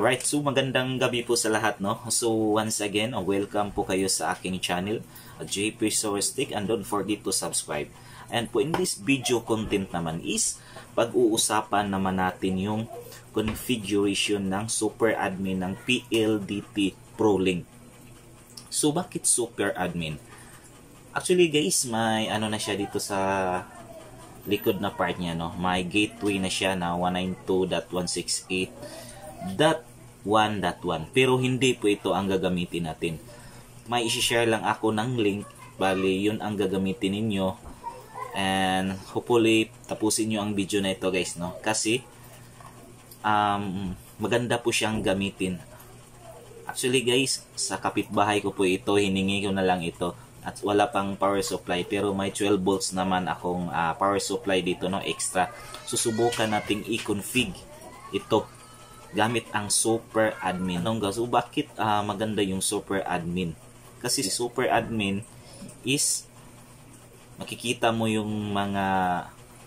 Right, so magandang gabi po sa lahat, no? So, once again, uh, welcome po kayo sa aking channel, uh, JP Sorestic, and don't forget to subscribe. And po, in this video content naman is, pag-uusapan naman natin yung configuration ng super admin ng PLDT ProLink. So, bakit super admin? Actually, guys, may ano na siya dito sa likod na part niya, no? May gateway na siya na 192.168 1.1.1 pero hindi po ito ang gagamitin natin may isi-share lang ako ng link bali yun ang gagamitin ninyo and hopefully tapusin nyo ang video na ito guys no kasi um, maganda po siyang gamitin actually guys sa kapitbahay ko po ito hiningi ko na lang ito at wala pang power supply pero may 12 volts naman akong uh, power supply dito no extra susubukan nating i-config ito gamit ang super admin. Anong guys, so bakit uh, maganda yung super admin? Kasi super admin is makikita mo yung mga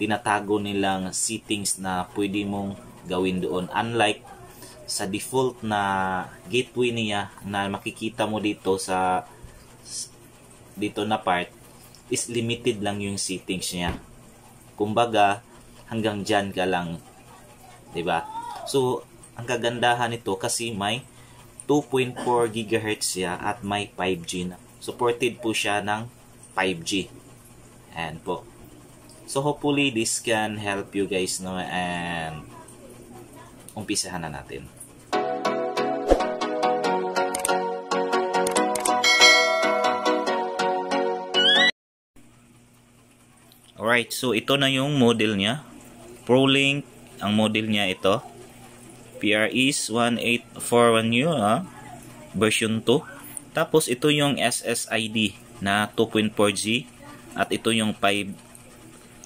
tinatago nilang settings na pwede mong gawin doon. Unlike sa default na gateway niya na makikita mo dito sa dito na part is limited lang yung settings niya. Kumbaga, hanggang diyan ka lang. 'Di ba? So, ang kagandahan nito kasi may 2.4 GHz siya at may 5G na. Supported po siya ng 5G. And po. So hopefully this can help you guys no and umpisahan na natin. Alright, so ito na yung model niya. ProLink, ang model niya ito. PR is 1841 u ha? version 2. Tapos ito yung SSID na 2.4G at ito yung 5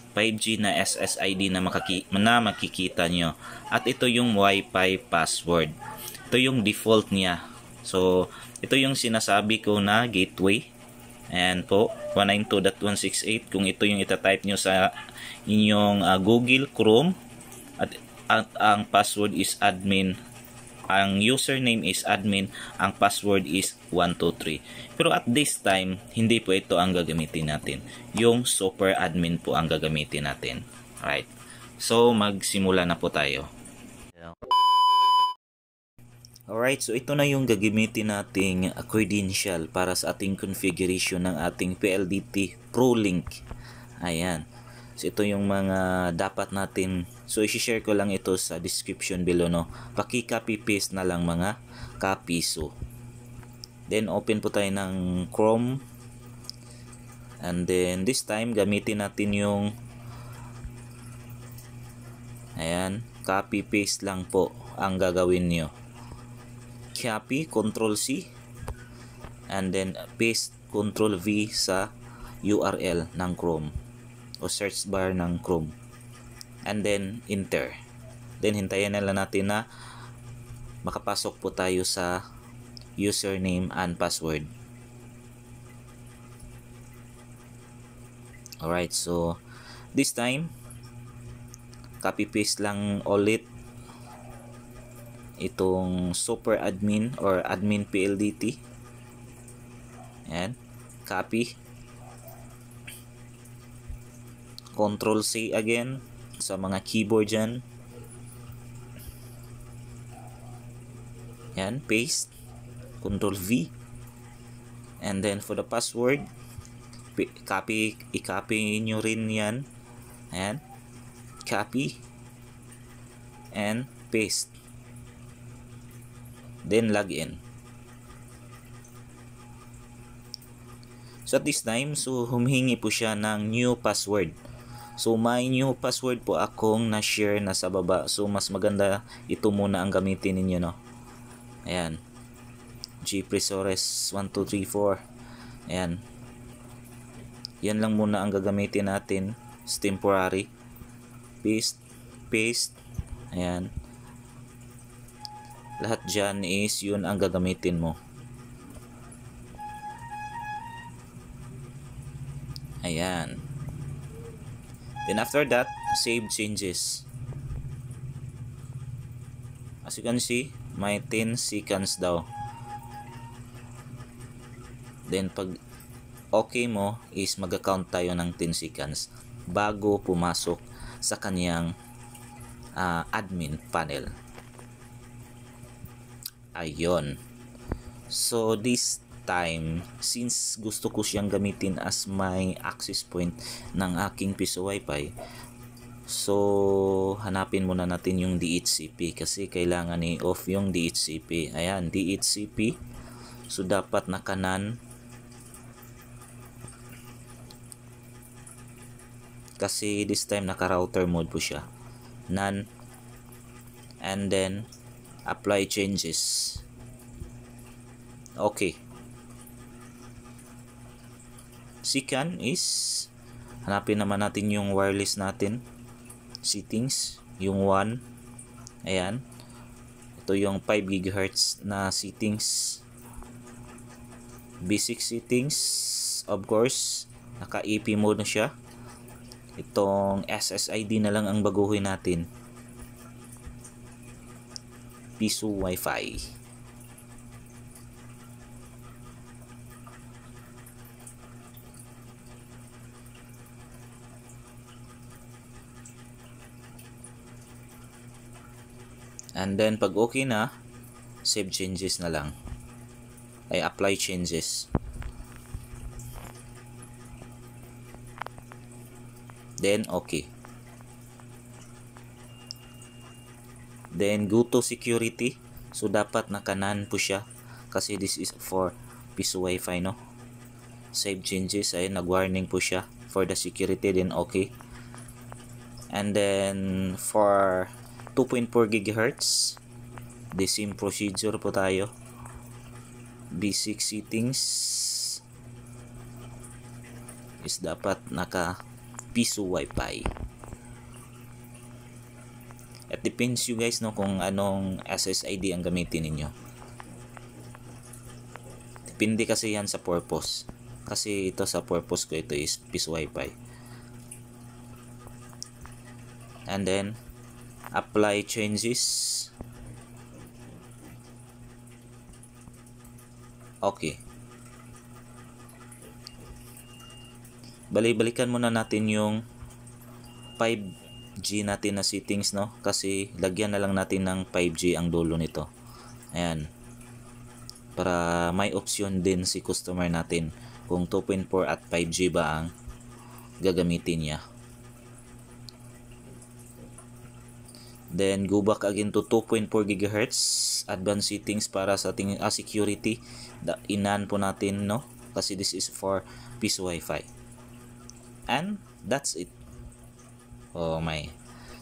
5G na SSID na, makaki, na makikita nyo. At ito yung Wi-Fi password. Ito yung default niya. So, ito yung sinasabi ko na gateway. and po, 192.168. Kung ito yung itatype nyo sa inyong uh, Google Chrome, at ang password is admin ang username is admin, ang password is 123. Pero at this time, hindi po ito ang gagamitin natin. Yung super admin po ang gagamitin natin. Right. So, magsimula na po tayo. Alright, so ito na yung gagamitin nating credential para sa ating configuration ng ating PLDT ProLink. Ayan. So, ito yung mga dapat natin So i-share ko lang ito sa description below no. Paki-copy paste na lang mga kapiso. Then open po tayo ng Chrome. And then this time gamitin natin yung Ayan, copy paste lang po ang gagawin niyo. Copy Control C and then paste Control V sa URL ng Chrome o search bar ng Chrome and then enter then hintayin na lang natin na makapasok po tayo sa username and password alright so this time copy paste lang ulit itong super admin or admin PLDT yan copy control C again sa mga keyboard dyan. Yan, paste. Control V. And then for the password, copy, i-copy nyo rin yan. Ayan. Copy. And paste. Then log in. So at this time, so humhingi po siya ng new password. So my new password po akong na-share na sa baba. So mas maganda ito muna ang gamitin ninyo no. Ayan. Gpresores 1234. Ayan. Yan lang muna ang gagamitin natin. It's temporary. Paste. Paste. Ayan. Lahat dyan is yun ang gagamitin mo. Ayan. Then after that, save changes. As you can see, may 10 seconds daw. Then pag okay mo is mag-account tayo ng 10 seconds bago pumasok sa kaniyang uh, ah, admin panel. Ayon. So this time since gusto ko siyang gamitin as my access point ng aking piso wifi so hanapin muna natin yung DHCP kasi kailangan i-off yung DHCP ayan DHCP so dapat nakanan kasi this time naka router mode po siya none and then apply changes okay second is hanapin naman natin yung wireless natin settings yung 1 ayan ito yung 5 GHz na settings basic settings of course naka AP mode na siya itong SSID na lang ang baguhin natin piso wifi And then pag okay na, save changes na lang. Ay apply changes. Then okay. Then go to security. So dapat nakanan po siya kasi this is for piece wifi no. Save changes ay nagwarning po siya for the security then okay. And then for 2.4 GHz. The same procedure po tayo. B6 settings is dapat naka piso wifi. It depends you guys no kung anong SSID ang gamitin ninyo. Depende kasi yan sa purpose. Kasi ito sa purpose ko ito is piso wifi. And then apply changes okay balik-balikan muna natin yung 5G natin na settings no kasi lagyan na lang natin ng 5G ang dulo nito ayan para may option din si customer natin kung 2.4 at 5G ba ang gagamitin niya Then go back again to 2.4 GHz advanced settings para sa ating uh, security. Inahan po natin no kasi this is for piece Wi-Fi. And that's it. Oh my.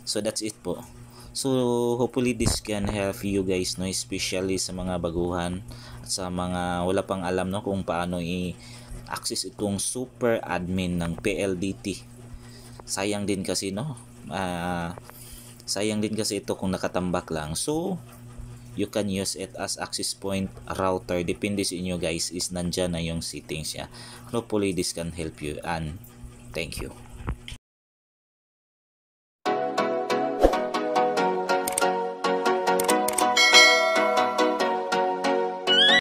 So that's it po. So hopefully this can help you guys no especially sa mga baguhan at sa mga wala pang alam no kung paano i-access itong super admin ng PLDT. Sayang din kasi no. Uh, Sayang din kasi ito kung nakatambak lang. So, you can use it as access point router. Depende sa inyo guys is nandyan na yung settings niya. Hopefully, this can help you and thank you.